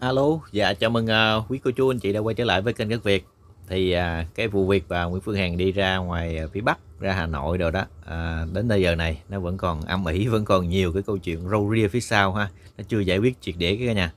Alo, dạ chào mừng uh, quý cô chú anh chị đã quay trở lại với kênh Các Việt. Thì uh, cái vụ việc và Nguyễn Phương Hằng đi ra ngoài uh, phía Bắc, ra Hà Nội rồi đó, uh, đến bây giờ này nó vẫn còn âm ỉ, vẫn còn nhiều cái câu chuyện râu ria phía sau ha, nó chưa giải quyết triệt để cái nhà.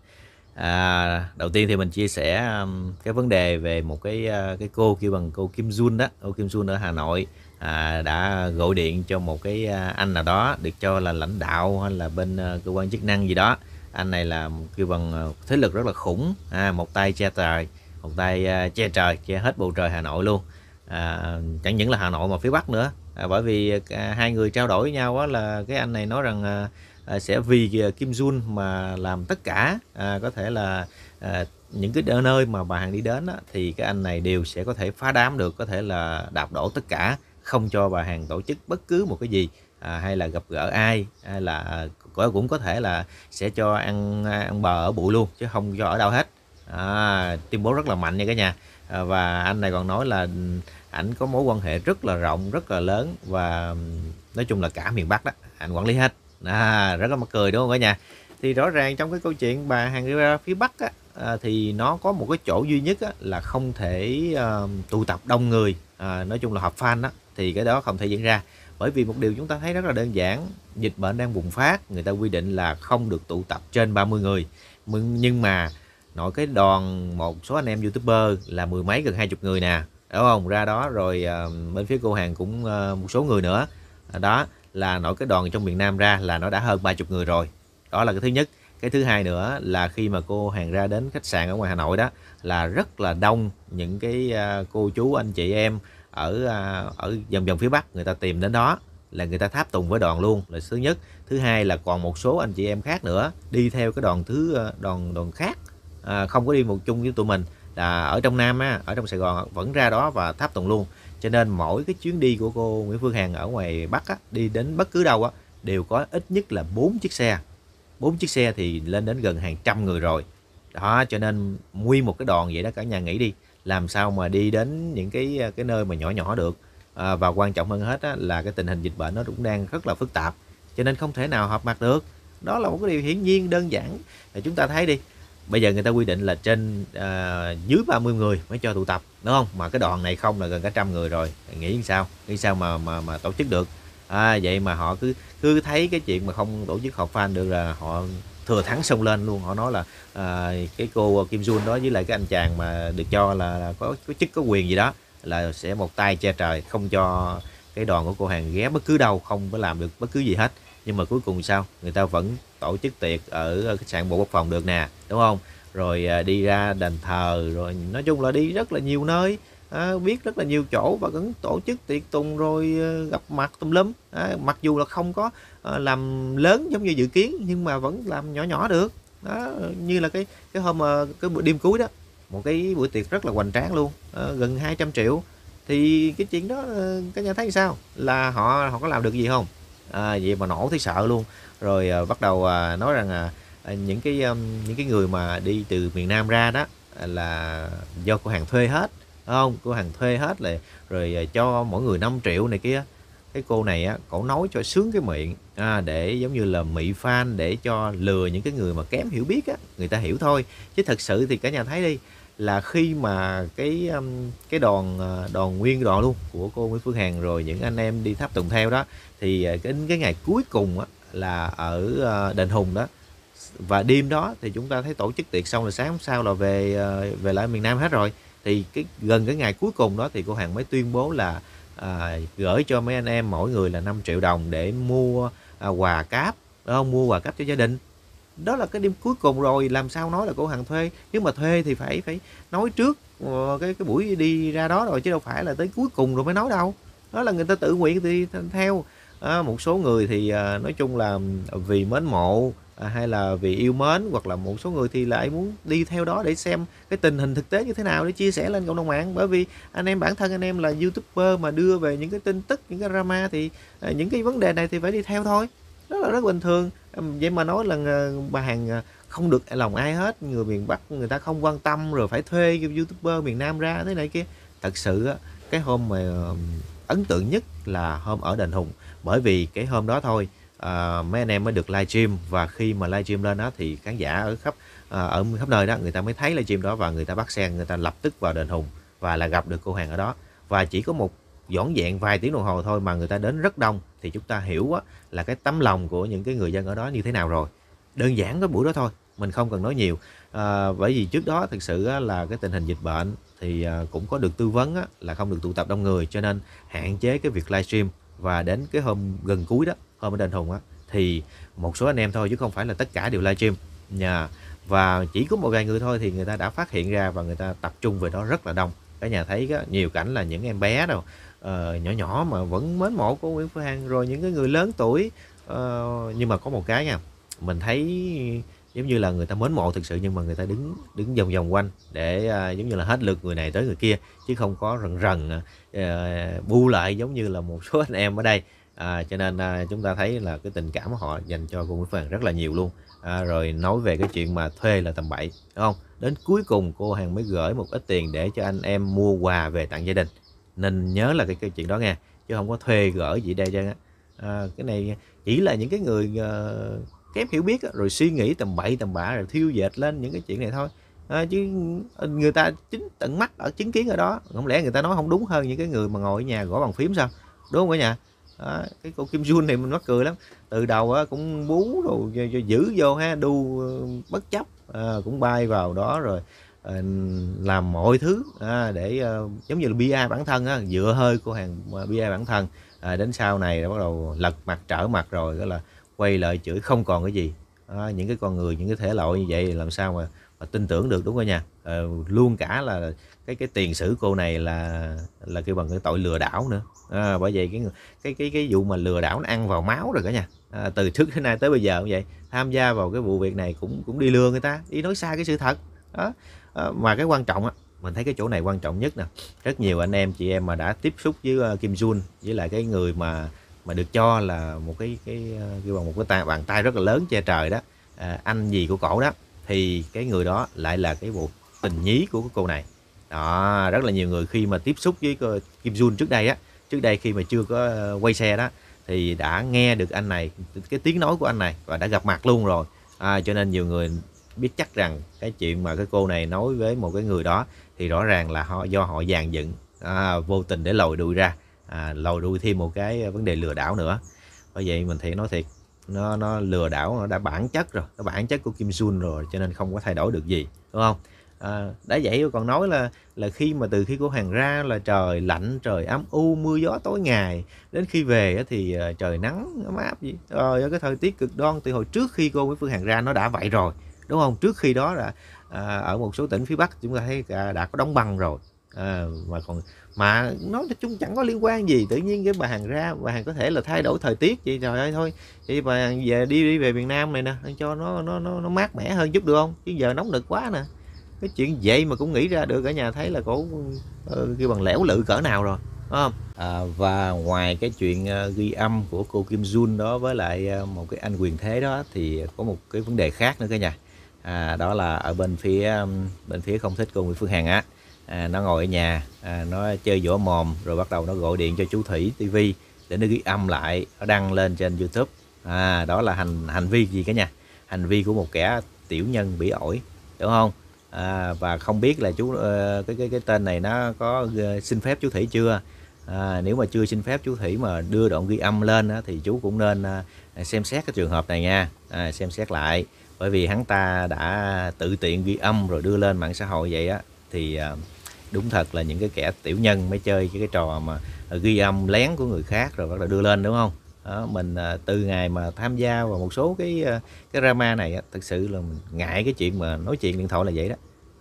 À, đầu tiên thì mình chia sẻ um, cái vấn đề về một cái uh, cái cô kêu bằng cô Kim Jun đó, cô Kim Jun ở Hà Nội à, đã gọi điện cho một cái uh, anh nào đó được cho là lãnh đạo hay là bên uh, cơ quan chức năng gì đó anh này là kêu bằng ờ, thế lực rất là khủng à, một tay che trời một tay ờ, che trời che hết bầu trời Hà Nội luôn à, chẳng những là Hà Nội mà phía Bắc nữa à, bởi vì à, hai người trao đổi với nhau á, là cái anh này nói rằng à, sẽ vì Kim Jun mà làm tất cả à, có thể là à, những cái nơi mà bà hàng đi đến á, thì cái anh này đều sẽ có thể phá đám được có thể là đạp đổ tất cả không cho bà hàng tổ chức bất cứ một cái gì à, hay là gặp gỡ ai hay là có cũng có thể là sẽ cho ăn à, ăn bờ ở bụi luôn chứ không cho ở đâu hết à, tuyên bố rất là mạnh nha cả nhà à, và anh này còn nói là ừ, ảnh có mối quan hệ rất là rộng rất là lớn và ừ, nói chung là cả miền Bắc đó anh quản lý hết à, rất là mắc cười đúng không cả nhà thì rõ ràng trong cái câu chuyện bà hàng ra phía Bắc á, à, thì nó có một cái chỗ duy nhất á, là không thể à, tụ tập đông người à, nói chung là họp fan đó thì cái đó không thể diễn ra bởi vì một điều chúng ta thấy rất là đơn giản dịch bệnh đang bùng phát người ta quy định là không được tụ tập trên 30 người nhưng mà nội cái đoàn một số anh em youtuber là mười mấy gần hai chục người nè đúng không ra đó rồi ờ, bên phía cô hàng cũng ờ, một số người nữa ờ, đó là nội cái đoàn trong miền Nam ra là nó đã hơn 30 người rồi đó là cái thứ nhất cái thứ hai nữa là khi mà cô hàng ra đến khách sạn ở ngoài Hà Nội đó là rất là đông những cái cô chú anh chị em ở à, ở vòng vòng phía bắc người ta tìm đến đó là người ta tháp tùng với đoàn luôn là thứ nhất thứ hai là còn một số anh chị em khác nữa đi theo cái đoàn thứ à, đoàn đoàn khác à, không có đi một chung với tụi mình là ở trong nam á ở trong sài gòn vẫn ra đó và tháp tùng luôn cho nên mỗi cái chuyến đi của cô nguyễn phương hằng ở ngoài bắc á, đi đến bất cứ đâu á, đều có ít nhất là bốn chiếc xe bốn chiếc xe thì lên đến gần hàng trăm người rồi đó cho nên nguyên một cái đoàn vậy đó cả nhà nghĩ đi làm sao mà đi đến những cái ờ, cái nơi mà nhỏ nhỏ được à, và quan trọng hơn hết á, là cái tình hình dịch bệnh nó cũng đang rất là phức tạp cho nên không thể nào họp mặt được đó là một cái điều hiển nhiên đơn giản là chúng ta thấy đi bây giờ người ta quy định là trên à, dưới 30 người mới cho tụ tập đúng không mà cái đoàn này không là gần cả trăm người rồi nghĩ sao nghĩ sao mà mà mà tổ chức được à, vậy mà họ cứ cứ thấy cái chuyện mà không tổ chức họp fan được là họ thừa thắng xông lên luôn họ nói là à, cái cô Kim Jun đó với lại cái anh chàng mà được cho là, là có có chức có quyền gì đó là sẽ một tay che trời không cho cái đoàn của cô hàng ghé bất cứ đâu không có làm được bất cứ gì hết nhưng mà cuối cùng sao người ta vẫn tổ chức tiệc ở khách sạn bộ quốc phòng được nè đúng không rồi à, đi ra đền thờ rồi nói chung là đi rất là nhiều nơi à, biết rất là nhiều chỗ và vẫn tổ chức tiệc tùng rồi ờ, gặp mặt tùm lum à, mặc dù là không có à, làm lớn giống như dự kiến nhưng mà vẫn làm nhỏ nhỏ được đó như là cái cái hôm ờ, cái buổi đêm cuối đó một cái buổi tiệc rất là hoành tráng luôn à, gần 200 triệu thì cái chuyện đó các nhà thấy sao là họ họ có làm được gì không à, vậy mà nổ thấy sợ luôn rồi à, bắt đầu à, nói rằng à, à những cái um, những cái người mà đi từ miền Nam ra đó là do cửa hàng thuê hết không cô hàng thuê hết là rồi à, cho mỗi người 5 triệu này kia cái cô này á cổ nói cho sướng cái miệng à, để giống như là mị fan để cho lừa những cái người mà kém hiểu biết á người ta hiểu thôi chứ thật sự thì cả nhà thấy đi là khi mà cái um, cái đoàn à, đoàn nguyên đoàn luôn của cô Nguyễn Phương Hằng rồi những anh em đi tháp tuần theo đó thì đến à, cái ngày cuối cùng á, là ở Đền Hùng đó và đêm đó thì chúng ta thấy tổ chức tiệc xong là sáng hôm sau là về về lại miền Nam hết rồi thì cái gần cái ngày cuối cùng đó thì cô hàng mới tuyên bố là à, gửi cho mấy anh em mỗi người là 5 triệu đồng để mua à, quà cáp đúng không mua quà cáp cho gia đình đó là cái đêm cuối cùng rồi làm sao nói là cô hàng thuê nếu mà thuê thì phải phải nói trước ờ, cái cái buổi đi ra đó rồi chứ đâu phải là tới cuối cùng rồi mới nói đâu đó là người ta tự nguyện thì theo à, một số người thì à, nói chung là vì mến mộ à, hay là vì yêu mến hoặc là một số người thì lại muốn đi theo đó để xem cái tình hình thực tế như thế nào để chia sẻ lên cộng đồng mạng bởi vì anh em bản thân anh em là youtuber mà đưa về những cái tin tức những cái drama thì à, những cái vấn đề này thì phải đi theo thôi đó là rất bình thường vậy mà nói là à, bà hàng à, không được lòng ai hết người miền bắc người ta không quan tâm rồi phải thuê youtuber miền nam ra thế này kia thật sự cái hôm mà ấn tượng nhất là hôm ở đền hùng bởi vì cái hôm đó thôi À, mấy anh em mới được live stream và khi mà live stream lên đó thì khán giả ở khắp à, ở khắp nơi đó người ta mới thấy live stream đó và người ta bắt xe người ta lập tức vào đền hùng và là gặp được cô hàng ở đó và chỉ có một dọn dẹn vài tiếng đồng hồ thôi mà người ta đến rất đông thì chúng ta hiểu quá là cái tấm lòng của những cái người dân ở đó như thế nào rồi đơn giản cái buổi đó thôi mình không cần nói nhiều à, bởi vì trước đó thực sự là cái tình hình dịch bệnh thì à, cũng có được tư vấn là không được tụ tập đông người cho nên hạn chế cái việc livestream và đến cái hôm gần cuối đó hôm ở đền hùng á thì một số anh em thôi chứ không phải là tất cả đều livestream nhà và chỉ có một vài người thôi thì người ta đã phát hiện ra và người ta tập trung về đó rất là đông cả nhà thấy đó, nhiều cảnh là những em bé đâu uh, nhỏ nhỏ mà vẫn mến mộ của Nguyễn Phương Hằng rồi những cái người lớn tuổi uh, nhưng mà có một cái nha mình thấy giống như là người ta mến mộ thực sự nhưng mà người ta đứng đứng vòng vòng quanh để uh, giống như là hết lượt người này tới người kia chứ không có rần rần uh, bu lại giống như là một số anh em ở đây à, cho nên à, chúng ta thấy là cái tình cảm của họ dành cho cô Nguyễn Phương rất là nhiều luôn à, rồi nói về cái chuyện mà thuê là tầm bậy đúng không đến cuối cùng cô hàng mới gửi một ít tiền để cho anh em mua quà về tặng gia đình nên nhớ là cái, cái chuyện đó nghe chứ không có thuê gửi gì đây cho à, cái này chỉ là những cái người uh, kém hiểu biết rồi suy nghĩ tầm bậy tầm bạ rồi thiêu dệt lên những cái chuyện này thôi à, chứ người ta chính tận mắt ở chứng kiến ở đó không lẽ người ta nói không đúng hơn những cái người mà ngồi ở nhà gõ bàn phím sao đúng không cả nhà đó, cái cô Kim Jun này mình mắc cười lắm từ đầu á, cũng bú rồi giữ vô ha đu ờ, bất chấp à, cũng bay vào đó rồi à, làm mọi thứ à, để à, giống như là bia bản thân á, dựa hơi của hàng à, bia bản thân à, đến sau này bắt đầu lật mặt trở mặt rồi đó là quay lại chửi không còn cái gì à, những cái con người những cái thể loại như vậy làm sao mà, mà tin tưởng được đúng không nha à, luôn cả là cái cái tiền sử cô này là là kêu bằng cái tội lừa đảo nữa à, bởi vậy cái cái cái cái vụ mà lừa đảo nó ăn vào máu rồi cả nha. à, từ trước đến nay tới bây giờ cũng vậy tham gia vào cái vụ việc này cũng cũng đi lừa người ta đi nói sai cái sự thật đó à, mà cái quan trọng á mình thấy cái chỗ này quan trọng nhất nè rất nhiều anh em chị em mà đã tiếp xúc với ờ, Kim Jun với lại cái người mà mà được cho là một cái cái ờ, kêu bằng một cái tay, bàn tay rất là lớn che trời đó à, anh gì của cổ đó thì cái người đó lại là cái bộ tình nhí của cô này đó rất là nhiều người khi mà tiếp xúc với ờ, Kim Jun trước đây á trước đây khi mà chưa có ờ, quay xe đó thì đã nghe được anh này cái tiếng nói của anh này và đã gặp mặt luôn rồi à, cho nên nhiều người biết chắc rằng cái chuyện mà cái cô này nói với một cái người đó thì rõ ràng là họ do họ dàn dựng à, vô tình để lòi đuôi ra à, lòi đuôi thêm một cái à, vấn đề lừa đảo nữa bởi vậy mình thì nói thiệt nó nó lừa đảo nó đã bản chất rồi nó bản chất của Kim Sun rồi cho nên không có thay đổi được gì đúng không à, đã vậy còn nói là là khi mà từ khi cô hàng ra là trời lạnh trời ấm u mưa gió tối ngày đến khi về thì à, trời nắng ấm áp gì rồi cái thời tiết cực đoan từ hồi trước khi cô với phương hàng ra nó đã vậy rồi đúng không trước khi đó là à, ở một số tỉnh phía bắc chúng ta thấy đã có đóng băng rồi à, mà còn mà nói chung chẳng có liên quan gì tự nhiên cái bà hàng ra bà hàng có thể là thay đổi thời tiết vậy trời ơi thôi vậy bà hàng về đi đi về miền Nam này nè cho nó nó nó, nó mát mẻ hơn chút được không chứ giờ nóng nực quá nè cái chuyện vậy mà cũng nghĩ ra được cả nhà thấy là cổ uh, kêu bằng lẻo lự cỡ nào rồi không? À, và ngoài cái chuyện ờ, ghi âm của cô Kim Jun đó với lại một cái anh quyền thế đó thì có một cái vấn đề khác nữa cả nhà à, đó là ở bên phía bên phía không thích cô Nguyễn Phương Hằng á à, nó ngồi ở nhà à, nó chơi vỗ mồm rồi bắt đầu nó gọi điện cho chú thủy tivi để nó ghi âm lại nó đăng lên trên youtube à, đó là hành hành vi gì cả nhà hành vi của một kẻ tiểu nhân bị ổi đúng không à, và không biết là chú ờ, cái cái cái tên này nó có ờ, xin phép chú thủy chưa à, nếu mà chưa xin phép chú thủy mà đưa đoạn ghi âm lên á, thì chú cũng nên ờ, xem xét cái trường hợp này nha à, xem xét lại bởi vì hắn ta đã tự tiện ghi âm rồi đưa lên mạng xã hội vậy á thì à, đúng thật là những cái kẻ tiểu nhân mới chơi cái, cái trò mà ghi âm lén của người khác rồi bắt đầu đưa lên đúng không đó, mình à, từ ngày mà tham gia vào một số cái à, cái drama này thật sự là mình ngại cái chuyện mà nói chuyện điện thoại là vậy đó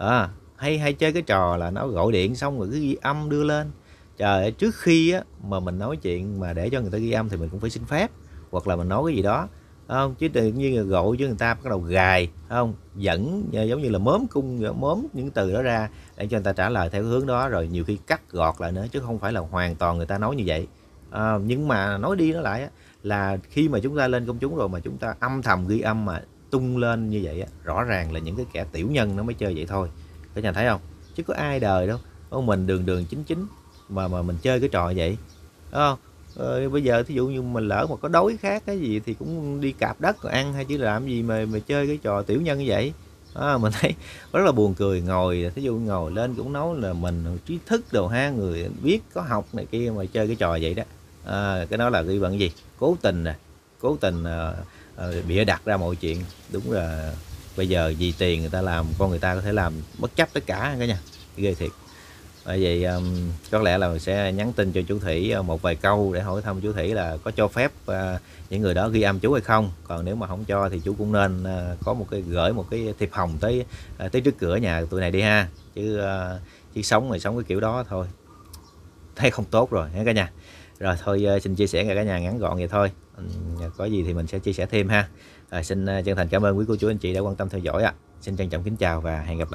à, hay hay chơi cái trò là nó gọi điện xong rồi cứ ghi âm đưa lên trời trước khi á, mà mình nói chuyện mà để cho người ta ghi âm thì mình cũng phải xin phép hoặc là mình nói cái gì đó không chứ tự nhiên là gội chứ người ta bắt đầu gài không dẫn ờ, giống như là mớm cung mớm những từ đó ra để cho người ta trả lời theo hướng đó rồi nhiều khi cắt gọt lại nữa chứ không phải là hoàn toàn người ta nói như vậy à, nhưng mà nói đi nói lại là khi mà chúng ta lên công chúng rồi mà chúng ta âm thầm ghi âm mà tung lên như vậy rõ ràng là những cái kẻ tiểu nhân nó mới chơi vậy thôi các nhà thấy không chứ có ai đời đâu mình đường đường chính chính mà mà mình chơi cái trò vậy đúng không ờ, bây giờ thí dụ như mình lỡ mà có đói khác cái gì thì cũng đi cạp đất ăn hay chứ làm gì mà mà chơi cái trò tiểu nhân như vậy à, mình thấy rất là buồn cười ngồi thí dụ ngồi lên cũng nói là mình trí thức đồ ha người biết có học này kia mà chơi cái trò vậy đó à, cái đó là ghi bằng gì cố tình nè à, cố tình à, à, bịa đặt ra mọi chuyện đúng là bây giờ vì tiền người ta làm con người ta có thể làm bất chấp tất cả cả nha ghê thiệt bởi vậy um, có lẽ là mình sẽ nhắn tin cho chú thủy uh, một vài câu để hỏi thăm chú thủy là có cho phép uh, những người đó ghi âm chú hay không còn nếu mà không cho thì chú cũng nên uh, có một cái gửi một cái thiệp hồng tới uh, tới trước cửa nhà tụi này đi ha chứ uh, chứ sống rồi sống cái kiểu đó thôi thấy không tốt rồi nha cả nhà rồi thôi uh, xin chia sẻ cả nhà ngắn gọn vậy thôi um, có gì thì mình sẽ chia sẻ thêm ha uh, xin chân thành cảm ơn quý cô chú anh chị đã quan tâm theo dõi ạ à. xin trân trọng kính chào và hẹn gặp lại